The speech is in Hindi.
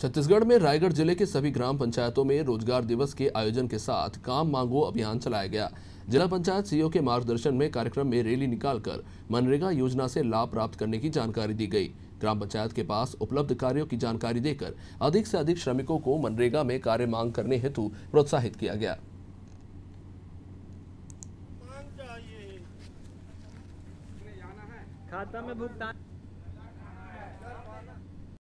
छत्तीसगढ़ में रायगढ़ जिले के सभी ग्राम पंचायतों में रोजगार दिवस के आयोजन के साथ काम मांगो अभियान चलाया गया जिला पंचायत सीईओ के मार्गदर्शन में कार्यक्रम में रैली निकालकर मनरेगा योजना से लाभ प्राप्त करने की जानकारी दी गई ग्राम पंचायत के पास उपलब्ध कार्यों की जानकारी देकर अधिक से अधिक श्रमिकों को मनरेगा में कार्य मांग करने हेतु प्रोत्साहित किया गया खाता में भुगतान